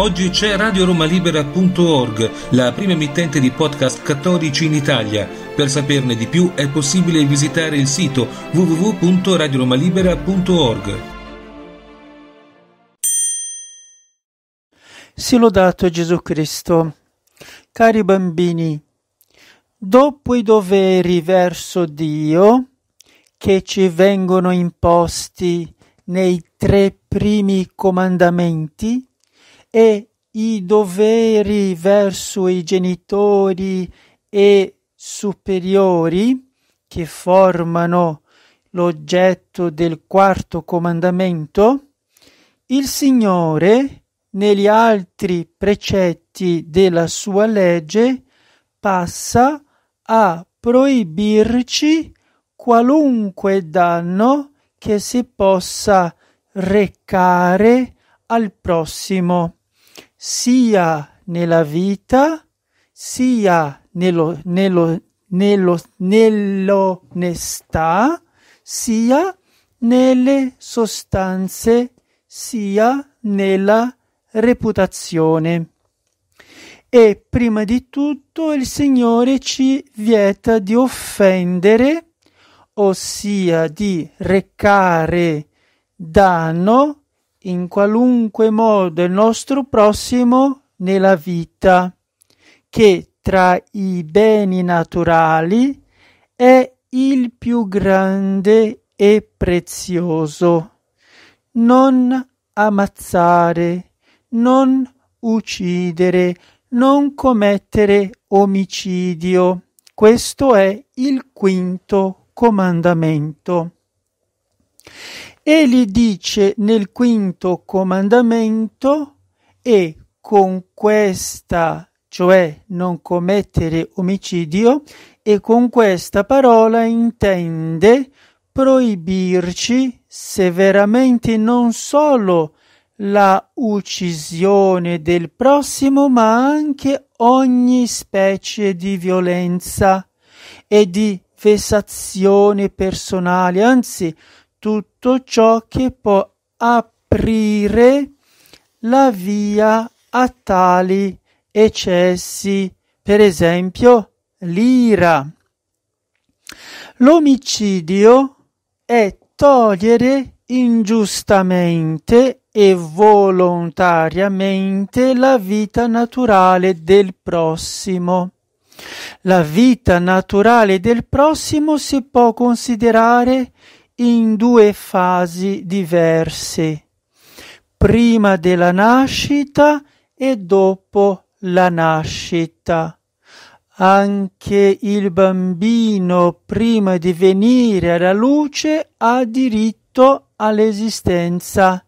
Oggi c'è radioromalibera.org, la prima emittente di podcast cattolici in Italia. Per saperne di più è possibile visitare il sito www.radioromalibera.org. Si lodato Gesù Cristo. Cari bambini, dopo i doveri verso Dio che ci vengono imposti nei tre primi comandamenti, e i doveri verso i genitori e superiori che formano l'oggetto del quarto comandamento, il Signore negli altri precetti della sua legge passa a proibirci qualunque danno che si possa recare al prossimo sia nella vita sia nello, nello, nello, nell'onestà, sia nelle sostanze, sia nella reputazione. E prima di tutto il Signore ci vieta di offendere, ossia di recare danno in qualunque modo il nostro prossimo nella vita, che tra i beni naturali è il più grande e prezioso. Non ammazzare, non uccidere, non commettere omicidio. Questo è il quinto comandamento. Egli dice nel quinto comandamento e con questa, cioè non commettere omicidio, e con questa parola intende proibirci severamente non solo la uccisione del prossimo, ma anche ogni specie di violenza e di vessazione personale, anzi tutto ciò che può aprire la via a tali eccessi, per esempio l'ira. L'omicidio è togliere ingiustamente e volontariamente la vita naturale del prossimo. La vita naturale del prossimo si può considerare in due fasi diverse, prima della nascita e dopo la nascita. Anche il bambino, prima di venire alla luce, ha diritto all'esistenza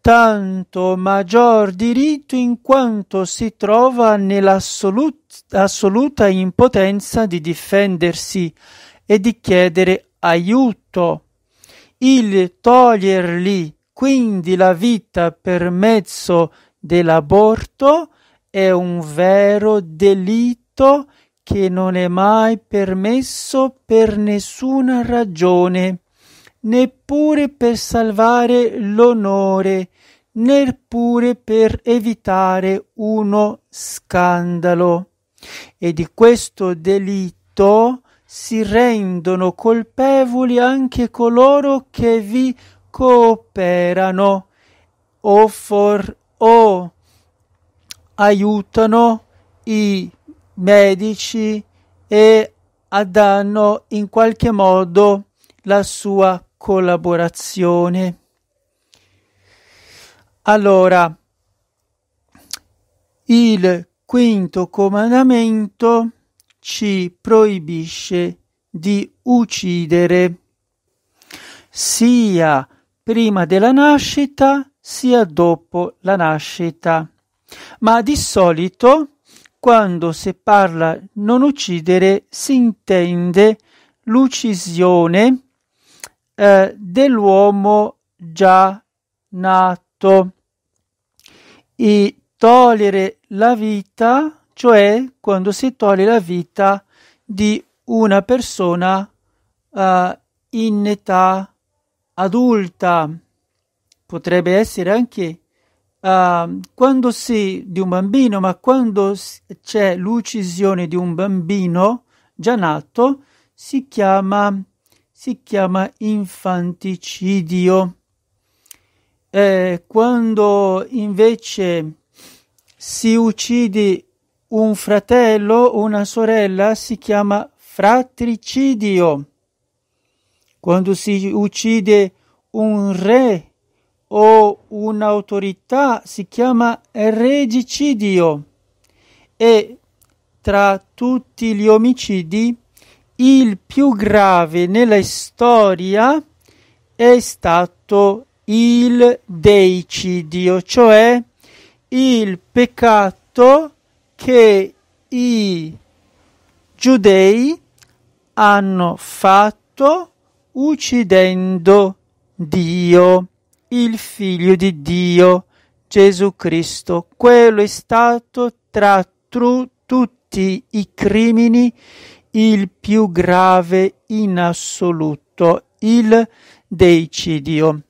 tanto maggior diritto in quanto si trova nell'assoluta impotenza di difendersi e di chiedere aiuto il togliergli quindi la vita per mezzo dell'aborto è un vero delitto che non è mai permesso per nessuna ragione, neppure per salvare l'onore, neppure per evitare uno scandalo. E di questo delitto si rendono colpevoli anche coloro che vi cooperano o, for, o aiutano i medici e danno in qualche modo la sua collaborazione. Allora, il quinto comandamento ci proibisce di uccidere sia prima della nascita sia dopo la nascita. Ma di solito quando si parla non uccidere si intende l'uccisione eh, dell'uomo già nato e togliere la vita cioè quando si toglie la vita di una persona uh, in età adulta. Potrebbe essere anche uh, quando si di un bambino, ma quando c'è l'uccisione di un bambino già nato, si chiama, si chiama infanticidio. Eh, quando invece si uccide un fratello, una sorella si chiama fratricidio. Quando si uccide un re o un'autorità si chiama regicidio e tra tutti gli omicidi il più grave nella storia è stato il deicidio, cioè il peccato che i giudei hanno fatto uccidendo Dio, il figlio di Dio, Gesù Cristo. Quello è stato tra tutti i crimini il più grave in assoluto, il deicidio.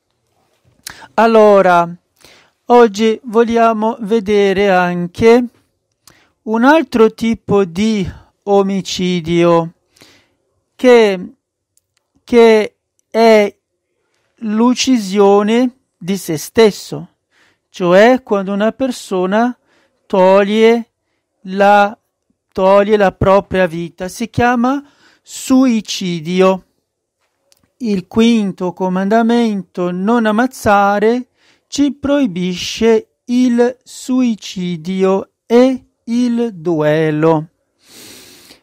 Allora, oggi vogliamo vedere anche un altro tipo di omicidio che, che è l'uccisione di se stesso, cioè quando una persona toglie la, toglie la propria vita, si chiama suicidio. Il quinto comandamento, non ammazzare, ci proibisce il suicidio e il duello.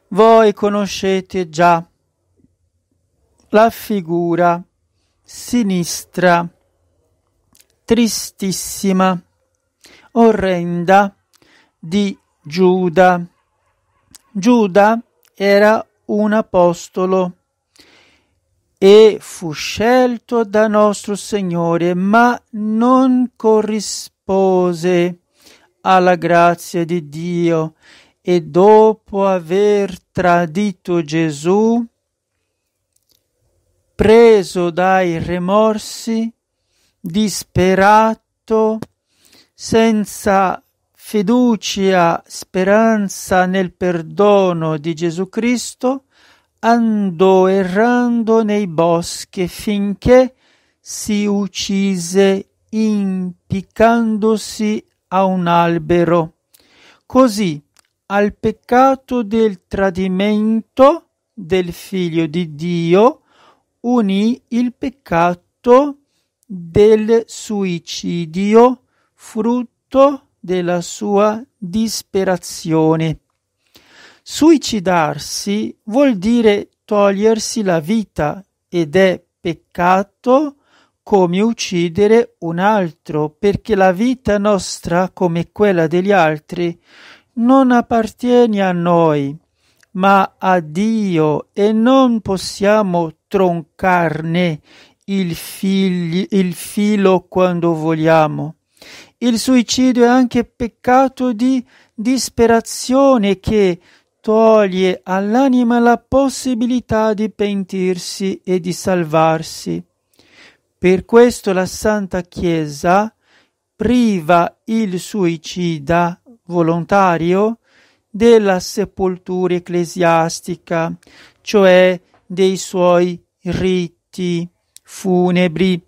Voi conoscete già la figura sinistra, tristissima, orrenda di Giuda. Giuda era un apostolo e fu scelto da nostro Signore, ma non corrispose alla grazia di Dio e dopo aver tradito Gesù, preso dai rimorsi, disperato, senza fiducia, speranza nel perdono di Gesù Cristo, andò errando nei boschi finché si uccise impiccandosi a un albero. Così al peccato del tradimento del figlio di Dio unì il peccato del suicidio, frutto della sua disperazione. Suicidarsi vuol dire togliersi la vita ed è peccato come uccidere un altro, perché la vita nostra, come quella degli altri, non appartiene a noi, ma a Dio e non possiamo troncarne il, figli, il filo quando vogliamo. Il suicidio è anche peccato di disperazione che toglie all'anima la possibilità di pentirsi e di salvarsi. Per questo la Santa Chiesa priva il suicida volontario della sepoltura ecclesiastica, cioè dei suoi riti funebri,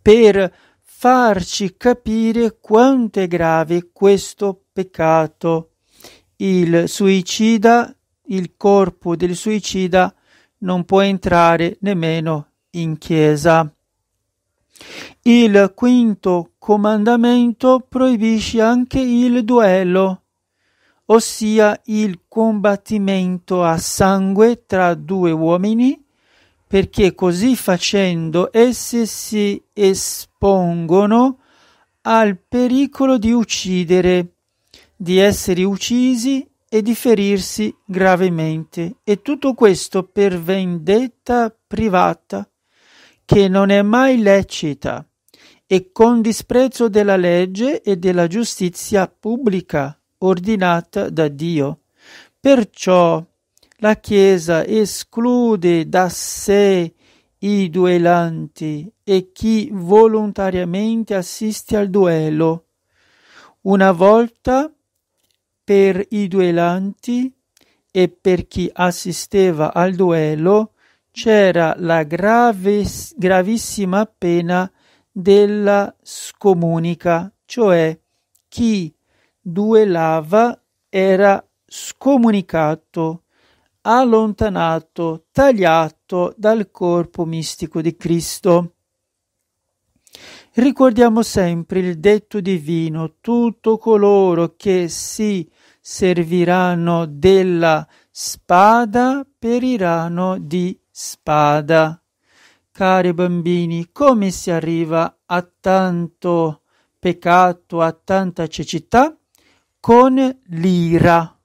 per farci capire quanto è grave questo peccato. Il suicida, il corpo del suicida non può entrare nemmeno in chiesa. Il quinto comandamento proibisce anche il duello, ossia il combattimento a sangue tra due uomini, perché così facendo essi si espongono al pericolo di uccidere, di essere uccisi e di ferirsi gravemente. E tutto questo per vendetta privata che non è mai lecita e con disprezzo della legge e della giustizia pubblica ordinata da Dio. Perciò la Chiesa esclude da sé i duellanti e chi volontariamente assiste al duello. Una volta per i duellanti e per chi assisteva al duello c'era la grave, gravissima pena della scomunica, cioè chi duelava era scomunicato, allontanato, tagliato dal corpo mistico di Cristo. Ricordiamo sempre il detto divino, tutto coloro che si serviranno della spada periranno di spada. Cari bambini, come si arriva a tanto peccato, a tanta cecità? Con l'ira.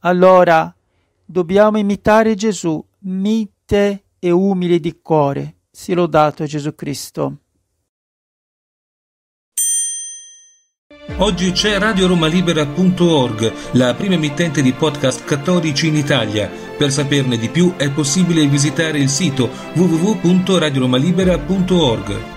Allora, dobbiamo imitare Gesù, mite e umile di cuore. Si lodato Gesù Cristo. Oggi c'è RadioRomaLibera.org, la prima emittente di podcast cattolici in Italia per saperne di più è possibile visitare il sito www.radioromalibera.org